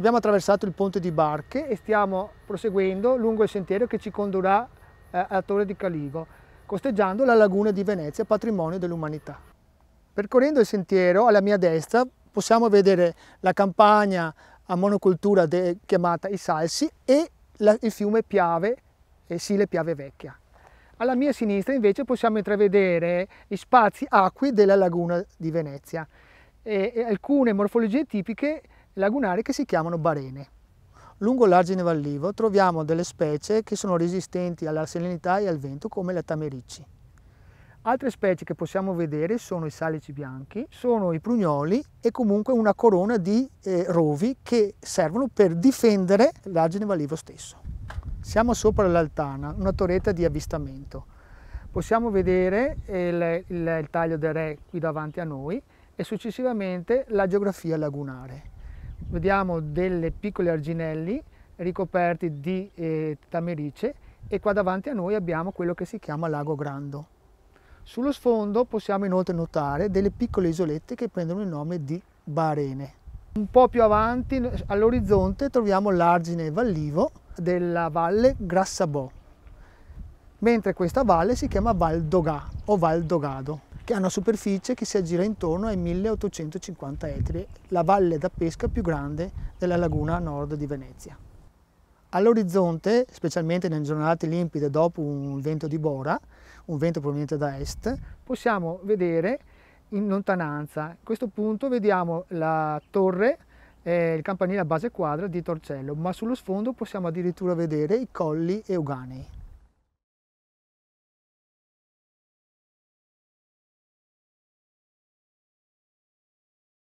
Abbiamo attraversato il ponte di Barche e stiamo proseguendo lungo il sentiero che ci condurrà eh, a Torre di Caligo, costeggiando la laguna di Venezia, patrimonio dell'umanità. Percorrendo il sentiero, alla mia destra possiamo vedere la campagna a monocultura chiamata I Salsi e la, il fiume Piave, e Sile Piave Vecchia. Alla mia sinistra invece possiamo intravedere gli spazi acqui della laguna di Venezia e, e alcune morfologie tipiche lagunari che si chiamano barene. Lungo l'argine vallivo troviamo delle specie che sono resistenti alla salinità e al vento come la tamerici. Altre specie che possiamo vedere sono i salici bianchi, sono i prugnoli e comunque una corona di eh, rovi che servono per difendere l'argine vallivo stesso. Siamo sopra l'altana, una torretta di avvistamento. Possiamo vedere eh, il, il, il taglio del re qui davanti a noi e successivamente la geografia lagunare vediamo delle piccole arginelli ricoperti di eh, tamerice e qua davanti a noi abbiamo quello che si chiama lago Grando. Sullo sfondo possiamo inoltre notare delle piccole isolette che prendono il nome di Barene. Un po' più avanti all'orizzonte troviamo l'argine vallivo della valle Grassabò, mentre questa valle si chiama Val Dogà o Val Dogado che ha una superficie che si aggira intorno ai 1850 ettari, la valle da pesca più grande della laguna a nord di Venezia. All'orizzonte, specialmente nelle giornate limpide dopo un vento di bora, un vento proveniente da est, possiamo vedere in lontananza. A questo punto vediamo la torre, eh, il campanile a base quadra di Torcello, ma sullo sfondo possiamo addirittura vedere i colli euganei.